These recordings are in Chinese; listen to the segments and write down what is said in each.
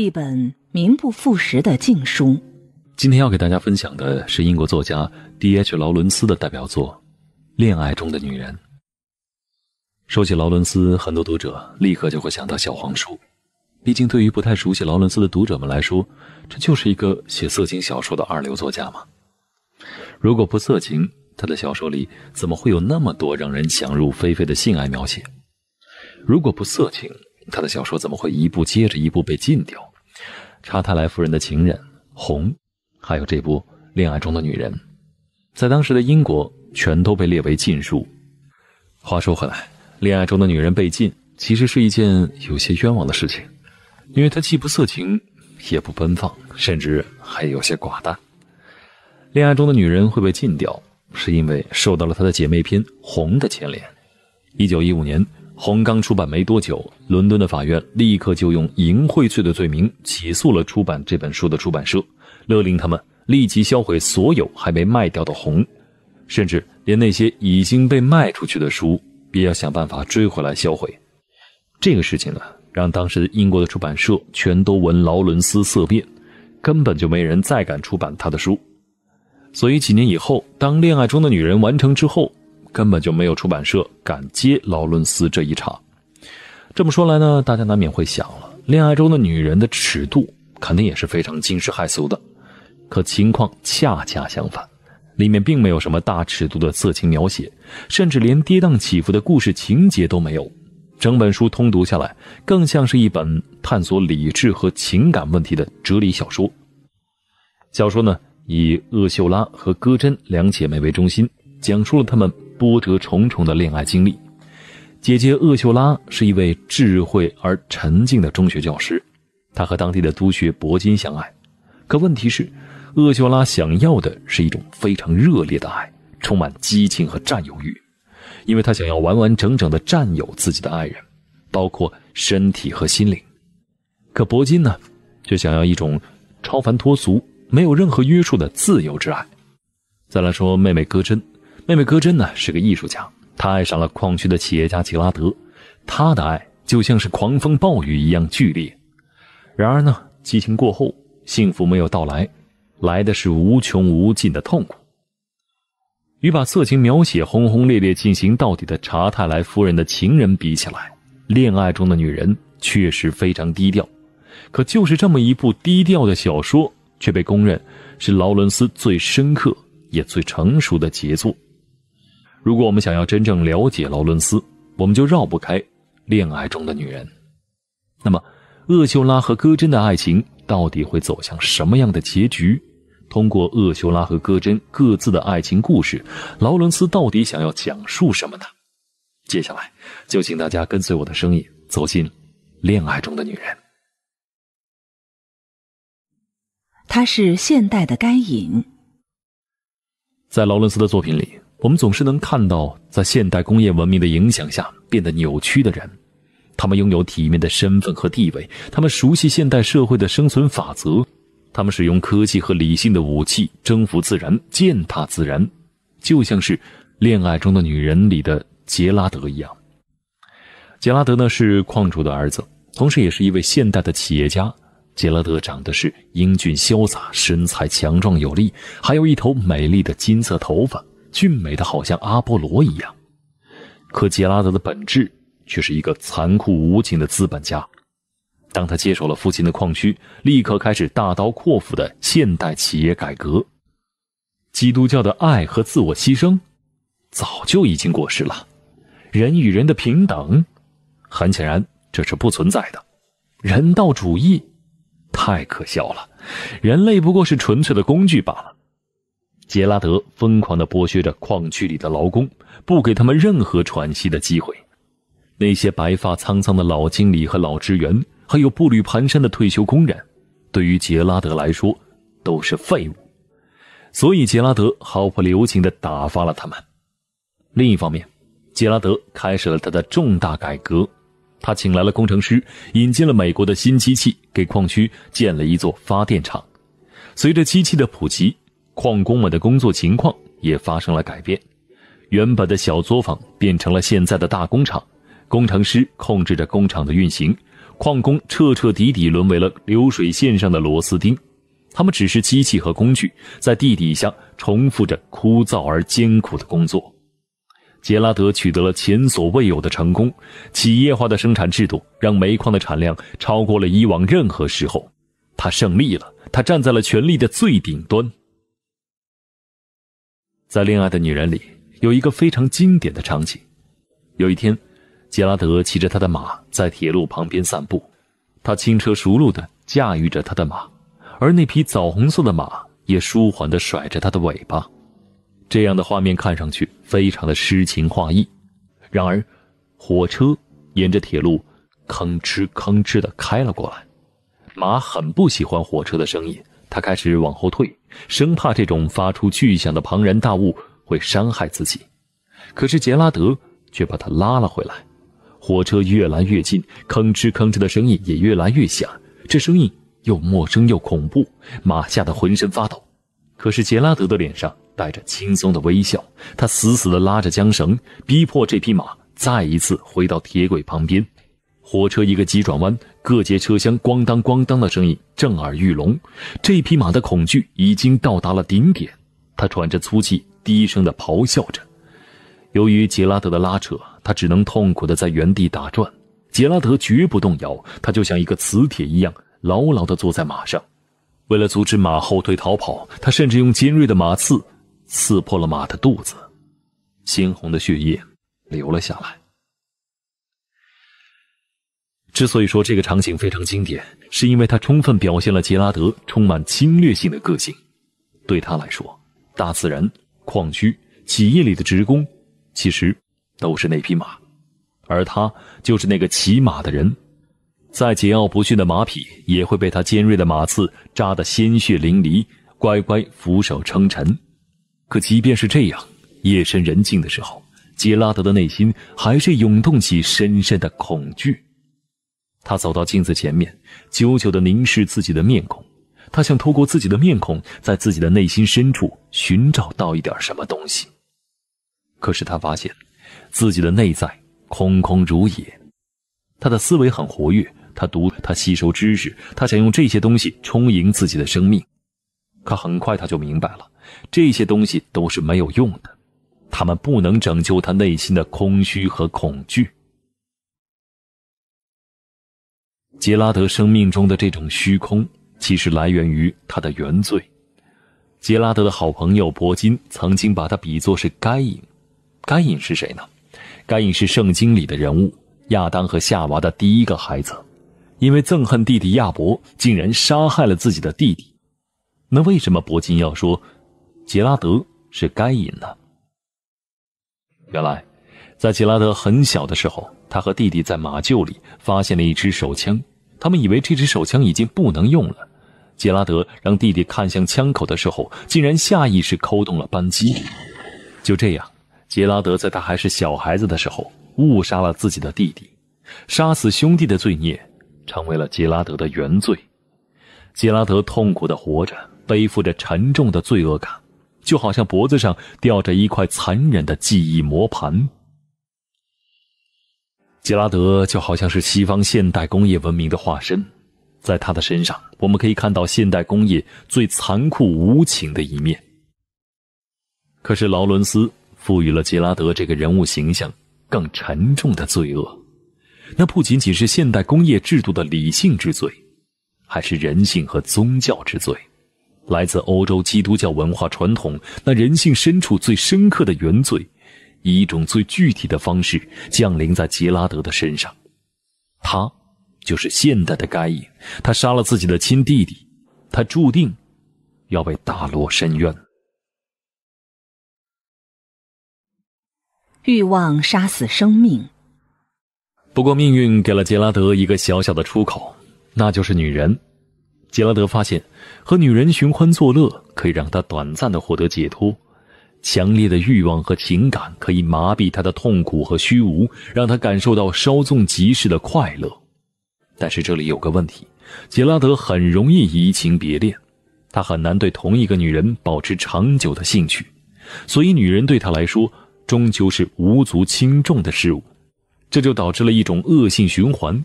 一本名不副实的禁书。今天要给大家分享的是英国作家 D.H. 劳伦斯的代表作《恋爱中的女人》。说起劳伦斯，很多读者立刻就会想到小黄书，毕竟对于不太熟悉劳伦斯的读者们来说，这就是一个写色情小说的二流作家嘛。如果不色情，他的小说里怎么会有那么多让人想入非非的性爱描写？如果不色情，他的小说怎么会一部接着一部被禁掉？查泰莱夫人的情人《红》，还有这部《恋爱中的女人》，在当时的英国全都被列为禁书。话说回来，《恋爱中的女人》被禁，其实是一件有些冤枉的事情，因为她既不色情，也不奔放，甚至还有些寡淡。《恋爱中的女人》会被禁掉，是因为受到了她的姐妹篇《红》的牵连。一九一五年。《红》刚出版没多久，伦敦的法院立刻就用淫秽罪的罪名起诉了出版这本书的出版社，勒令他们立即销毁所有还没卖掉的《红》，甚至连那些已经被卖出去的书，也要想办法追回来销毁。这个事情呢，让当时英国的出版社全都闻劳伦斯色变，根本就没人再敢出版他的书。所以几年以后，当《恋爱中的女人》完成之后。根本就没有出版社敢接劳伦斯这一场。这么说来呢，大家难免会想了，恋爱中的女人的尺度肯定也是非常惊世骇俗的。可情况恰恰相反，里面并没有什么大尺度的色情描写，甚至连跌宕起伏的故事情节都没有。整本书通读下来，更像是一本探索理智和情感问题的哲理小说。小说呢，以厄秀拉和戈珍两姐妹为中心。讲述了他们波折重重的恋爱经历。姐姐厄秀拉是一位智慧而沉静的中学教师，她和当地的督学铂金相爱。可问题是，厄秀拉想要的是一种非常热烈的爱，充满激情和占有欲，因为她想要完完整整的占有自己的爱人，包括身体和心灵。可铂金呢，却想要一种超凡脱俗、没有任何约束的自由之爱。再来说妹妹歌真。妹妹戈珍呢是个艺术家，她爱上了矿区的企业家吉拉德，她的爱就像是狂风暴雨一样剧烈。然而呢，激情过后，幸福没有到来，来的是无穷无尽的痛苦。与把色情描写轰轰烈烈进行到底的查泰莱夫人的情人比起来，恋爱中的女人确实非常低调。可就是这么一部低调的小说，却被公认是劳伦斯最深刻也最成熟的杰作。如果我们想要真正了解劳伦斯，我们就绕不开《恋爱中的女人》。那么，厄修拉和戈真的爱情到底会走向什么样的结局？通过厄修拉和戈真各自的爱情故事，劳伦斯到底想要讲述什么呢？接下来，就请大家跟随我的声音，走进《恋爱中的女人》。她是现代的甘隐，在劳伦斯的作品里。我们总是能看到，在现代工业文明的影响下变得扭曲的人，他们拥有体面的身份和地位，他们熟悉现代社会的生存法则，他们使用科技和理性的武器征服自然、践踏自然，就像是《恋爱中的女人》里的杰拉德一样。杰拉德呢是矿主的儿子，同时也是一位现代的企业家。杰拉德长得是英俊潇洒，身材强壮有力，还有一头美丽的金色头发。俊美的，好像阿波罗一样，可杰拉德的本质却是一个残酷无情的资本家。当他接手了父亲的矿区，立刻开始大刀阔斧的现代企业改革。基督教的爱和自我牺牲早就已经过时了，人与人的平等很显然这是不存在的，人道主义太可笑了，人类不过是纯粹的工具罢了。杰拉德疯狂的剥削着矿区里的劳工，不给他们任何喘息的机会。那些白发苍苍的老经理和老职员，还有步履蹒跚的退休工人，对于杰拉德来说都是废物，所以杰拉德毫不留情的打发了他们。另一方面，杰拉德开始了他的重大改革，他请来了工程师，引进了美国的新机器，给矿区建了一座发电厂。随着机器的普及。矿工们的工作情况也发生了改变，原本的小作坊变成了现在的大工厂，工程师控制着工厂的运行，矿工彻彻底底沦为了流水线上的螺丝钉，他们只是机器和工具，在地底下重复着枯燥而艰苦的工作。杰拉德取得了前所未有的成功，企业化的生产制度让煤矿的产量超过了以往任何时候，他胜利了，他站在了权力的最顶端。在《恋爱的女人》里有一个非常经典的场景。有一天，杰拉德骑着他的马在铁路旁边散步，他轻车熟路的驾驭着他的马，而那匹枣红色的马也舒缓的甩着他的尾巴。这样的画面看上去非常的诗情画意。然而，火车沿着铁路吭哧吭哧的开了过来，马很不喜欢火车的声音。他开始往后退，生怕这种发出巨响的庞然大物会伤害自己。可是杰拉德却把他拉了回来。火车越来越近，吭哧吭哧的声音也越来越响，这声音又陌生又恐怖，马吓得浑身发抖。可是杰拉德的脸上带着轻松的微笑，他死死地拉着缰绳，逼迫这匹马再一次回到铁轨旁边。火车一个急转弯。各节车厢“咣当咣当”的声音震耳欲聋，这匹马的恐惧已经到达了顶点。他喘着粗气，低声的咆哮着。由于杰拉德的拉扯，他只能痛苦的在原地打转。杰拉德绝不动摇，他就像一个磁铁一样牢牢地坐在马上。为了阻止马后退逃跑，他甚至用尖锐的马刺刺破了马的肚子，鲜红的血液流了下来。之所以说这个场景非常经典，是因为它充分表现了杰拉德充满侵略性的个性。对他来说，大自然、矿区、企业里的职工，其实都是那匹马，而他就是那个骑马的人。再桀骜不驯的马匹，也会被他尖锐的马刺扎得鲜血淋漓，乖乖俯首称臣。可即便是这样，夜深人静的时候，杰拉德的内心还是涌动起深深的恐惧。他走到镜子前面，久久的凝视自己的面孔。他想透过自己的面孔，在自己的内心深处寻找到一点什么东西。可是他发现，自己的内在空空如也。他的思维很活跃，他读，他吸收知识，他想用这些东西充盈自己的生命。可很快他就明白了，这些东西都是没有用的，他们不能拯救他内心的空虚和恐惧。杰拉德生命中的这种虚空，其实来源于他的原罪。杰拉德的好朋友伯金曾经把他比作是该隐。该隐是谁呢？该隐是圣经里的人物，亚当和夏娃的第一个孩子，因为憎恨弟弟亚伯，竟然杀害了自己的弟弟。那为什么伯金要说杰拉德是该隐呢？原来，在杰拉德很小的时候，他和弟弟在马厩里发现了一支手枪。他们以为这支手枪已经不能用了。杰拉德让弟弟看向枪口的时候，竟然下意识扣动了扳机。就这样，杰拉德在他还是小孩子的时候，误杀了自己的弟弟。杀死兄弟的罪孽，成为了杰拉德的原罪。杰拉德痛苦地活着，背负着沉重的罪恶感，就好像脖子上吊着一块残忍的记忆磨盘。杰拉德就好像是西方现代工业文明的化身，在他的身上，我们可以看到现代工业最残酷无情的一面。可是劳伦斯赋予了杰拉德这个人物形象更沉重的罪恶，那不仅仅是现代工业制度的理性之罪，还是人性和宗教之罪，来自欧洲基督教文化传统那人性深处最深刻的原罪。以一种最具体的方式降临在杰拉德的身上，他就是现代的盖伊。他杀了自己的亲弟弟，他注定要被打落深渊。欲望杀死生命。不过，命运给了杰拉德一个小小的出口，那就是女人。杰拉德发现，和女人寻欢作乐可以让他短暂的获得解脱。强烈的欲望和情感可以麻痹他的痛苦和虚无，让他感受到稍纵即逝的快乐。但是这里有个问题：杰拉德很容易移情别恋，他很难对同一个女人保持长久的兴趣，所以女人对他来说终究是无足轻重的事物。这就导致了一种恶性循环：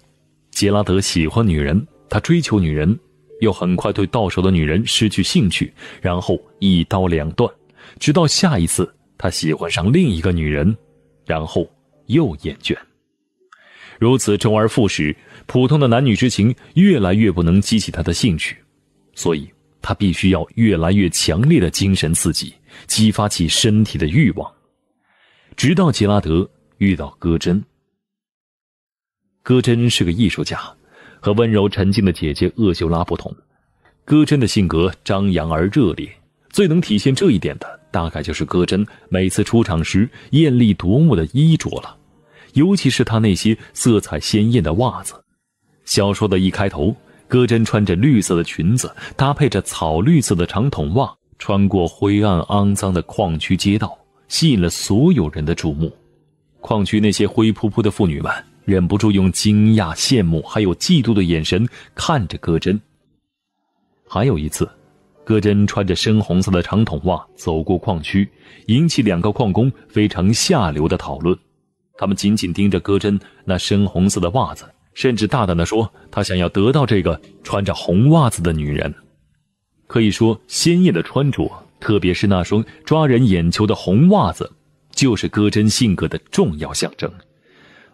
杰拉德喜欢女人，他追求女人，又很快对到手的女人失去兴趣，然后一刀两断。直到下一次，他喜欢上另一个女人，然后又厌倦，如此周而复始。普通的男女之情越来越不能激起他的兴趣，所以他必须要越来越强烈的精神刺激，激发起身体的欲望。直到杰拉德遇到戈真，戈真是个艺术家，和温柔沉静的姐姐厄修拉不同，戈真的性格张扬而热烈，最能体现这一点的。大概就是歌真每次出场时艳丽夺目的衣着了，尤其是她那些色彩鲜艳的袜子。小说的一开头，歌真穿着绿色的裙子，搭配着草绿色的长筒袜，穿过灰暗肮脏的矿区街道，吸引了所有人的注目。矿区那些灰扑扑的妇女们，忍不住用惊讶、羡慕还有嫉妒的眼神看着歌真。还有一次。歌针穿着深红色的长筒袜走过矿区，引起两个矿工非常下流的讨论。他们紧紧盯着歌针那深红色的袜子，甚至大胆地说：“他想要得到这个穿着红袜子的女人。”可以说，鲜艳的穿着，特别是那双抓人眼球的红袜子，就是歌针性格的重要象征。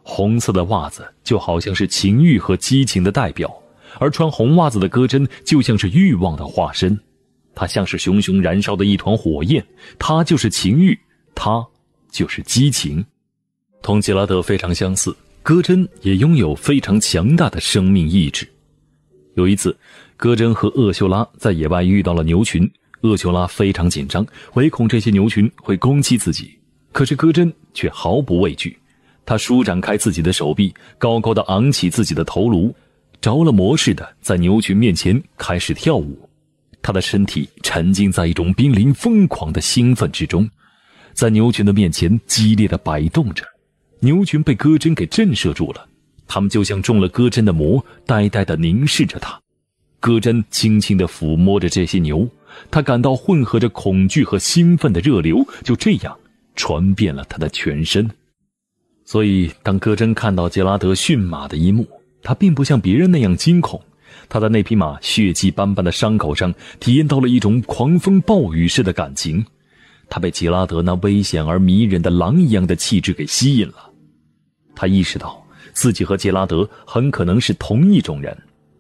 红色的袜子就好像是情欲和激情的代表，而穿红袜子的歌针就像是欲望的化身。它像是熊熊燃烧的一团火焰，它就是情欲，它就是激情。同吉拉德非常相似，戈真也拥有非常强大的生命意志。有一次，戈真和厄修拉在野外遇到了牛群，厄修拉非常紧张，唯恐这些牛群会攻击自己。可是戈真却毫不畏惧，他舒展开自己的手臂，高高的昂起自己的头颅，着了魔似的在牛群面前开始跳舞。他的身体沉浸在一种濒临疯狂的兴奋之中，在牛群的面前激烈的摆动着。牛群被戈真给震慑住了，他们就像中了戈真的魔，呆呆的凝视着他。戈真轻轻的抚摸着这些牛，他感到混合着恐惧和兴奋的热流就这样传遍了他的全身。所以，当戈真看到杰拉德驯马的一幕，他并不像别人那样惊恐。他在那匹马血迹斑斑的伤口上体验到了一种狂风暴雨式的感情，他被杰拉德那危险而迷人的狼一样的气质给吸引了。他意识到自己和杰拉德很可能是同一种人，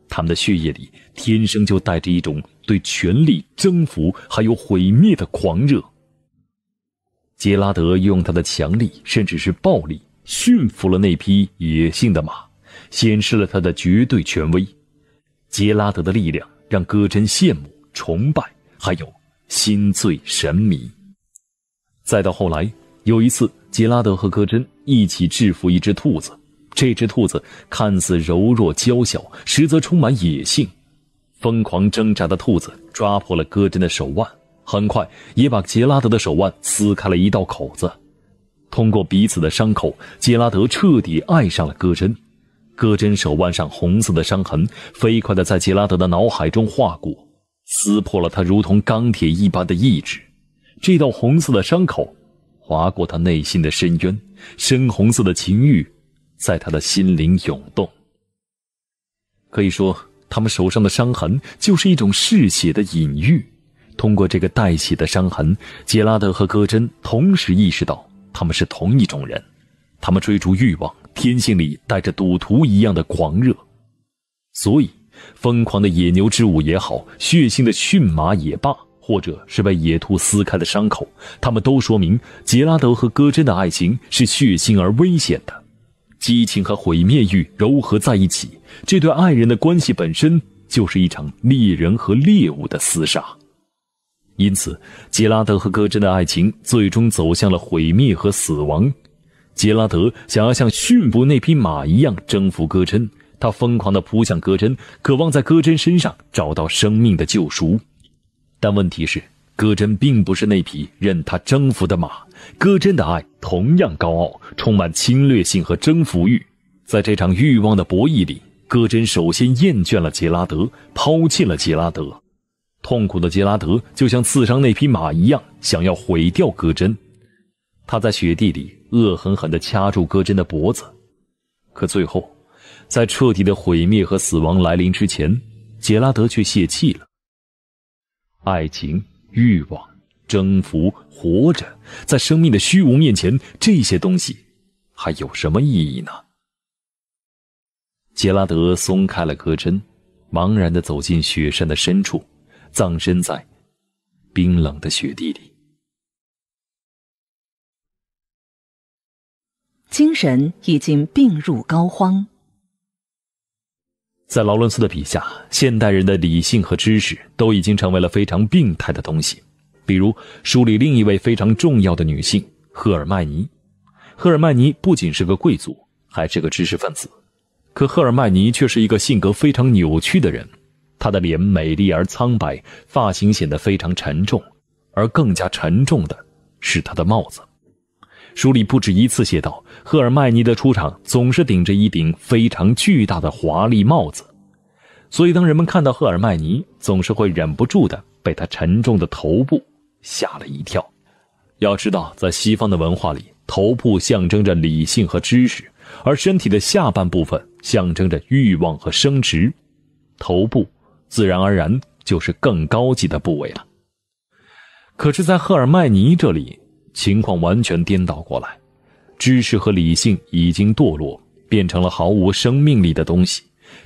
他们的血液里天生就带着一种对权力征服还有毁灭的狂热。杰拉德用他的强力甚至是暴力驯服了那匹野性的马，显示了他的绝对权威。杰拉德的力量让戈真羡慕、崇拜，还有心醉神迷。再到后来，有一次，杰拉德和戈真一起制服一只兔子。这只兔子看似柔弱娇小，实则充满野性。疯狂挣扎的兔子抓破了戈真的手腕，很快也把杰拉德的手腕撕开了一道口子。通过彼此的伤口，杰拉德彻底爱上了戈真。戈真手腕上红色的伤痕飞快地在杰拉德的脑海中划过，撕破了他如同钢铁一般的意志。这道红色的伤口划过他内心的深渊，深红色的情欲在他的心灵涌动。可以说，他们手上的伤痕就是一种嗜血的隐喻。通过这个带血的伤痕，杰拉德和戈真同时意识到，他们是同一种人，他们追逐欲望。天性里带着赌徒一样的狂热，所以疯狂的野牛之舞也好，血腥的驯马也罢，或者是被野兔撕开的伤口，他们都说明杰拉德和戈真的爱情是血腥而危险的，激情和毁灭欲糅合在一起，这对爱人的关系本身就是一场猎人和猎物的厮杀，因此，杰拉德和戈真的爱情最终走向了毁灭和死亡。杰拉德想要像驯服那匹马一样征服戈珍，他疯狂地扑向戈珍，渴望在戈珍身上找到生命的救赎。但问题是，戈珍并不是那匹任他征服的马，戈珍的爱同样高傲，充满侵略性和征服欲。在这场欲望的博弈里，戈珍首先厌倦了杰拉德，抛弃了杰拉德。痛苦的杰拉德就像刺伤那匹马一样，想要毁掉戈珍。他在雪地里恶狠狠地掐住戈真的脖子，可最后，在彻底的毁灭和死亡来临之前，杰拉德却泄气了。爱情、欲望、征服、活着，在生命的虚无面前，这些东西还有什么意义呢？杰拉德松开了戈珍，茫然地走进雪山的深处，葬身在冰冷的雪地里。精神已经病入膏肓。在劳伦斯的笔下，现代人的理性和知识都已经成为了非常病态的东西。比如书里另一位非常重要的女性赫尔曼尼，赫尔曼尼不仅是个贵族，还是个知识分子。可赫尔曼尼却是一个性格非常扭曲的人。她的脸美丽而苍白，发型显得非常沉重，而更加沉重的是她的帽子。书里不止一次写道。赫尔曼尼的出场总是顶着一顶非常巨大的华丽帽子，所以当人们看到赫尔曼尼，总是会忍不住的被他沉重的头部吓了一跳。要知道，在西方的文化里，头部象征着理性和知识，而身体的下半部分象征着欲望和生殖，头部自然而然就是更高级的部位了。可是，在赫尔曼尼这里，情况完全颠倒过来。知识和理性已经堕落，变成了毫无生命力的东西。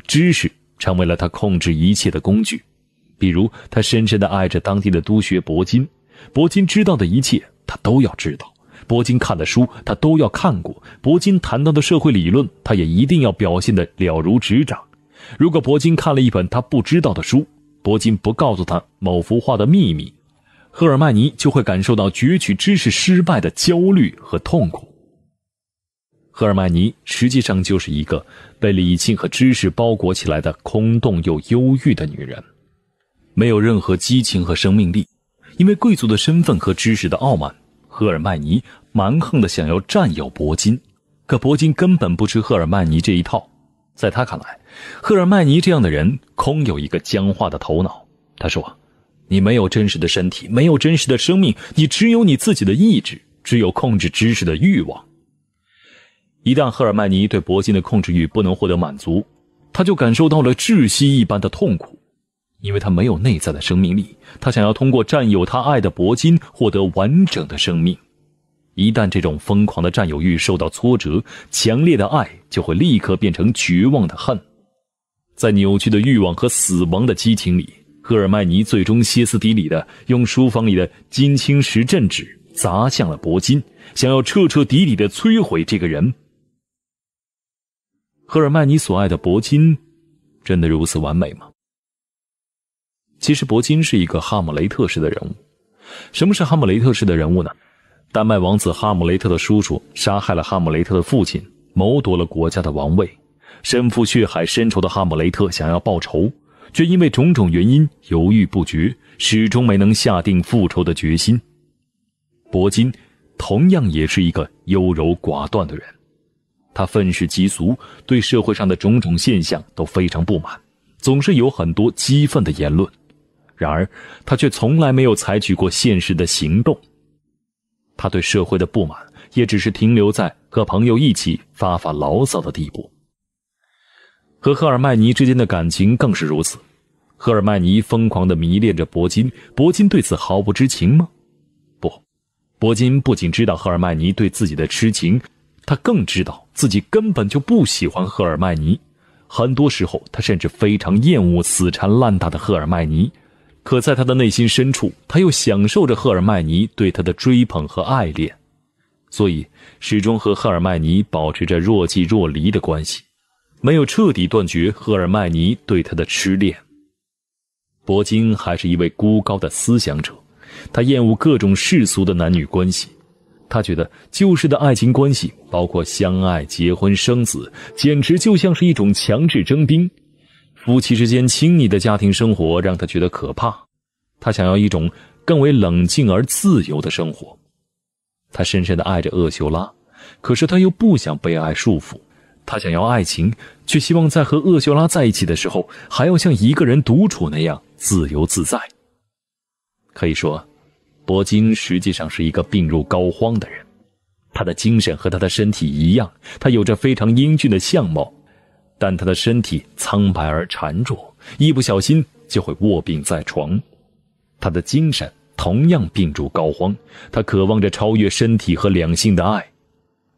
知识成为了他控制一切的工具。比如，他深深地爱着当地的督学铂金，铂金知道的一切，他都要知道；铂金看的书，他都要看过；铂金谈到的社会理论，他也一定要表现的了如指掌。如果铂金看了一本他不知道的书，铂金不告诉他某幅画的秘密，赫尔曼尼就会感受到攫取知识失败的焦虑和痛苦。赫尔曼尼实际上就是一个被理性和知识包裹起来的空洞又忧郁的女人，没有任何激情和生命力。因为贵族的身份和知识的傲慢，赫尔曼尼蛮横的想要占有铂金，可铂金根本不吃赫尔曼尼这一套。在他看来，赫尔曼尼这样的人空有一个僵化的头脑。他说：“你没有真实的身体，没有真实的生命，你只有你自己的意志，只有控制知识的欲望。”一旦赫尔曼尼对铂金的控制欲不能获得满足，他就感受到了窒息一般的痛苦，因为他没有内在的生命力。他想要通过占有他爱的铂金获得完整的生命。一旦这种疯狂的占有欲受到挫折，强烈的爱就会立刻变成绝望的恨。在扭曲的欲望和死亡的激情里，赫尔曼尼最终歇斯底里的用书房里的金青石镇纸砸向了铂金，想要彻彻底底的摧毁这个人。赫尔曼尼所爱的铂金，真的如此完美吗？其实，铂金是一个哈姆雷特式的人物。什么是哈姆雷特式的人物呢？丹麦王子哈姆雷特的叔叔杀害了哈姆雷特的父亲，谋夺了国家的王位。身负血海深仇的哈姆雷特想要报仇，却因为种种原因犹豫不决，始终没能下定复仇的决心。铂金，同样也是一个优柔寡断的人。他愤世嫉俗，对社会上的种种现象都非常不满，总是有很多激愤的言论。然而，他却从来没有采取过现实的行动。他对社会的不满，也只是停留在和朋友一起发发牢骚的地步。和赫尔曼尼之间的感情更是如此。赫尔曼尼疯狂地迷恋着铂金，铂金对此毫不知情吗？不，铂金不仅知道赫尔曼尼对自己的痴情，他更知道。自己根本就不喜欢赫尔曼尼，很多时候他甚至非常厌恶死缠烂打的赫尔曼尼，可在他的内心深处，他又享受着赫尔曼尼对他的追捧和爱恋，所以始终和赫尔曼尼保持着若即若离的关系，没有彻底断绝赫尔曼尼对他的痴恋。伯金还是一位孤高的思想者，他厌恶各种世俗的男女关系。他觉得旧式的爱情关系，包括相爱、结婚、生子，简直就像是一种强制征兵。夫妻之间亲密的家庭生活让他觉得可怕。他想要一种更为冷静而自由的生活。他深深的爱着厄修拉，可是他又不想被爱束缚。他想要爱情，却希望在和厄修拉在一起的时候，还要像一个人独处那样自由自在。可以说。铂金实际上是一个病入膏肓的人，他的精神和他的身体一样，他有着非常英俊的相貌，但他的身体苍白而孱弱，一不小心就会卧病在床。他的精神同样病入膏肓，他渴望着超越身体和两性的爱，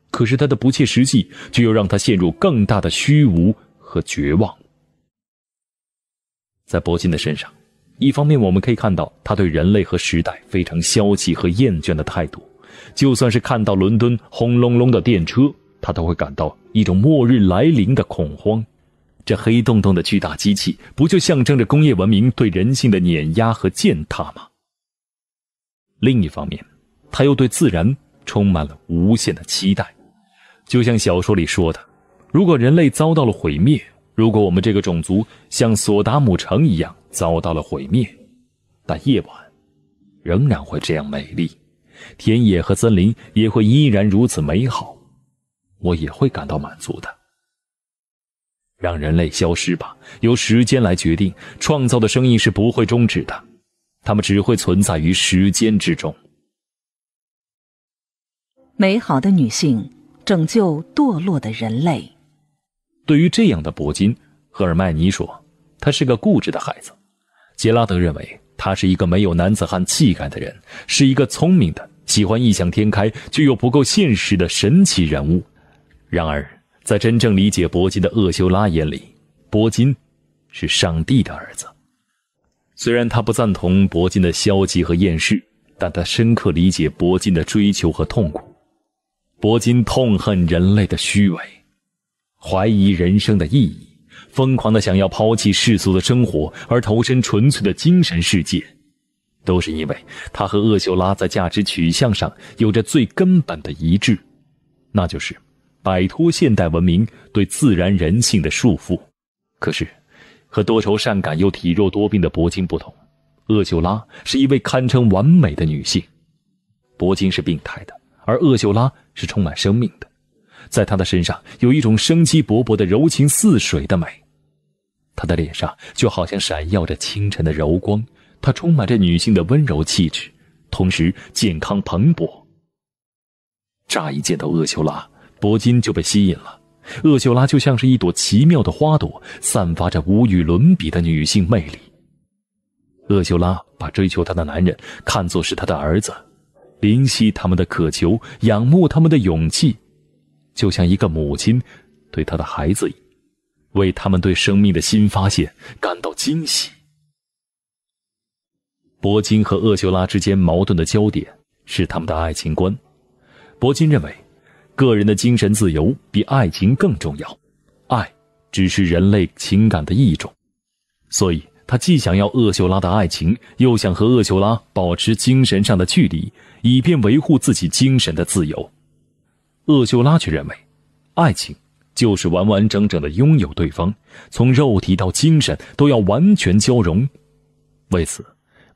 可是他的不切实际，却又让他陷入更大的虚无和绝望。在铂金的身上。一方面，我们可以看到他对人类和时代非常消极和厌倦的态度，就算是看到伦敦轰隆隆的电车，他都会感到一种末日来临的恐慌。这黑洞洞的巨大机器，不就象征着工业文明对人性的碾压和践踏吗？另一方面，他又对自然充满了无限的期待，就像小说里说的：“如果人类遭到了毁灭，如果我们这个种族像索达姆城一样。”遭到了毁灭，但夜晚仍然会这样美丽，田野和森林也会依然如此美好，我也会感到满足的。让人类消失吧，由时间来决定。创造的声音是不会终止的，他们只会存在于时间之中。美好的女性拯救堕落的人类。对于这样的铂金，赫尔曼尼说：“他是个固执的孩子。”杰拉德认为他是一个没有男子汉气概的人，是一个聪明的、喜欢异想天开却又不够现实的神奇人物。然而，在真正理解铂金的厄修拉眼里，铂金是上帝的儿子。虽然他不赞同铂金的消极和厌世，但他深刻理解铂金的追求和痛苦。铂金痛恨人类的虚伪，怀疑人生的意义。疯狂的想要抛弃世俗的生活，而投身纯粹的精神世界，都是因为他和厄修拉在价值取向上有着最根本的一致，那就是摆脱现代文明对自然人性的束缚。可是，和多愁善感又体弱多病的铂金不同，厄修拉是一位堪称完美的女性。铂金是病态的，而厄修拉是充满生命的，在她的身上有一种生机勃勃的柔情似水的美。她的脸上就好像闪耀着清晨的柔光，她充满着女性的温柔气质，同时健康蓬勃。乍一见到厄修拉，铂金就被吸引了。厄修拉就像是一朵奇妙的花朵，散发着无与伦比的女性魅力。厄修拉把追求她的男人看作是她的儿子，怜惜他们的渴求，仰慕他们的勇气，就像一个母亲对她的孩子。为他们对生命的新发现感到惊喜。伯金和厄修拉之间矛盾的焦点是他们的爱情观。伯金认为，个人的精神自由比爱情更重要，爱只是人类情感的一种。所以他既想要厄修拉的爱情，又想和厄修拉保持精神上的距离，以便维护自己精神的自由。厄修拉却认为，爱情。就是完完整整的拥有对方，从肉体到精神都要完全交融。为此，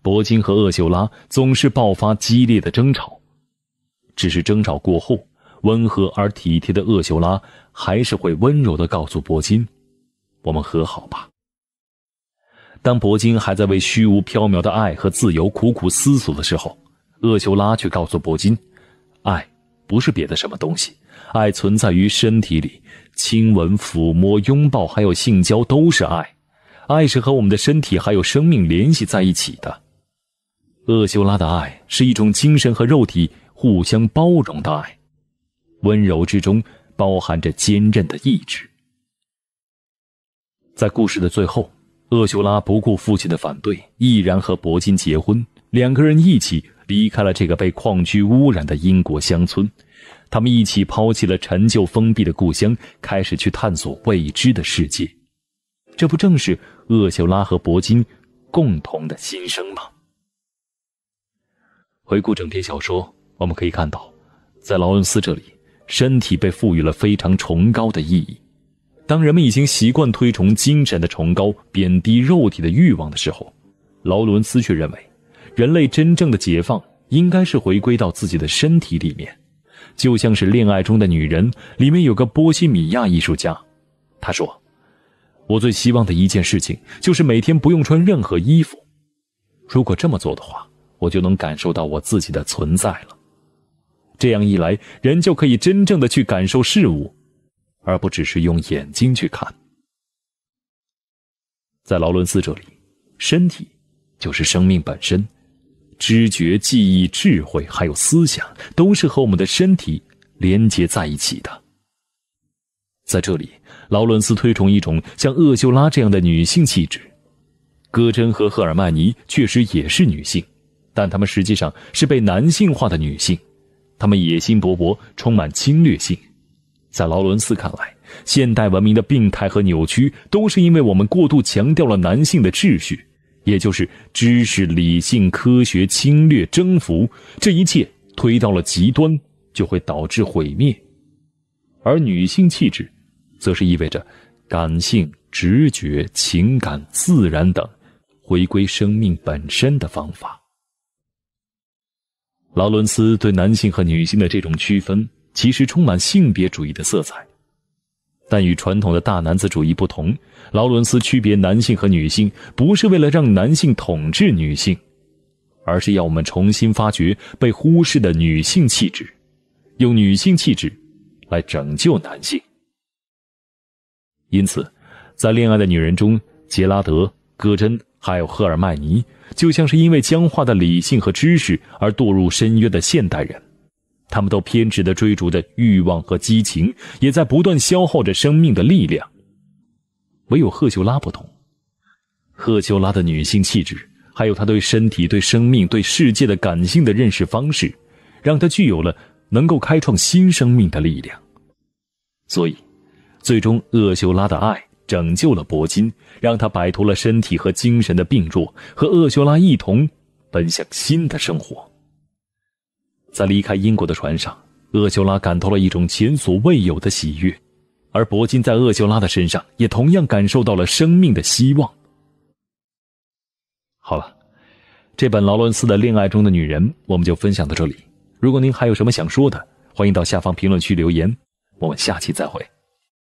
铂金和厄修拉总是爆发激烈的争吵。只是争吵过后，温和而体贴的厄修拉还是会温柔的告诉铂金：“我们和好吧。”当铂金还在为虚无缥缈的爱和自由苦苦思索的时候，厄修拉却告诉铂金：“爱不是别的什么东西。”爱存在于身体里，亲吻、抚摸、拥抱，还有性交都是爱。爱是和我们的身体还有生命联系在一起的。厄修拉的爱是一种精神和肉体互相包容的爱，温柔之中包含着坚韧的意志。在故事的最后，厄修拉不顾父亲的反对，毅然和铂金结婚，两个人一起离开了这个被矿区污染的英国乡村。他们一起抛弃了陈旧封闭的故乡，开始去探索未知的世界。这不正是厄修拉和伯金共同的心声吗？回顾整篇小说，我们可以看到，在劳伦斯这里，身体被赋予了非常崇高的意义。当人们已经习惯推崇精神的崇高，贬低肉体的欲望的时候，劳伦斯却认为，人类真正的解放应该是回归到自己的身体里面。就像是恋爱中的女人，里面有个波西米亚艺术家，他说：“我最希望的一件事情就是每天不用穿任何衣服。如果这么做的话，我就能感受到我自己的存在了。这样一来，人就可以真正的去感受事物，而不只是用眼睛去看。在劳伦斯这里，身体就是生命本身。”知觉、记忆、智慧，还有思想，都是和我们的身体连接在一起的。在这里，劳伦斯推崇一种像厄修拉这样的女性气质。戈珍和赫尔曼尼确实也是女性，但她们实际上是被男性化的女性。她们野心勃勃，充满侵略性。在劳伦斯看来，现代文明的病态和扭曲，都是因为我们过度强调了男性的秩序。也就是知识、理性、科学、侵略、征服，这一切推到了极端，就会导致毁灭；而女性气质，则是意味着感性、直觉、情感、自然等回归生命本身的方法。劳伦斯对男性和女性的这种区分，其实充满性别主义的色彩，但与传统的大男子主义不同。劳伦斯区别男性和女性，不是为了让男性统治女性，而是要我们重新发掘被忽视的女性气质，用女性气质来拯救男性。因此，在恋爱的女人中，杰拉德、戈珍还有赫尔曼尼，就像是因为僵化的理性和知识而堕入深渊的现代人，他们都偏执地追逐着欲望和激情，也在不断消耗着生命的力量。唯有赫修拉不同，赫修拉的女性气质，还有她对身体、对生命、对世界的感性的认识方式，让她具有了能够开创新生命的力量。所以，最终厄修拉的爱拯救了铂金，让他摆脱了身体和精神的病弱，和厄修拉一同奔向新的生活。在离开英国的船上，厄修拉感到了一种前所未有的喜悦。而铂金在厄修拉的身上，也同样感受到了生命的希望。好了，这本劳伦斯的《恋爱中的女人》，我们就分享到这里。如果您还有什么想说的，欢迎到下方评论区留言。我们下期再会。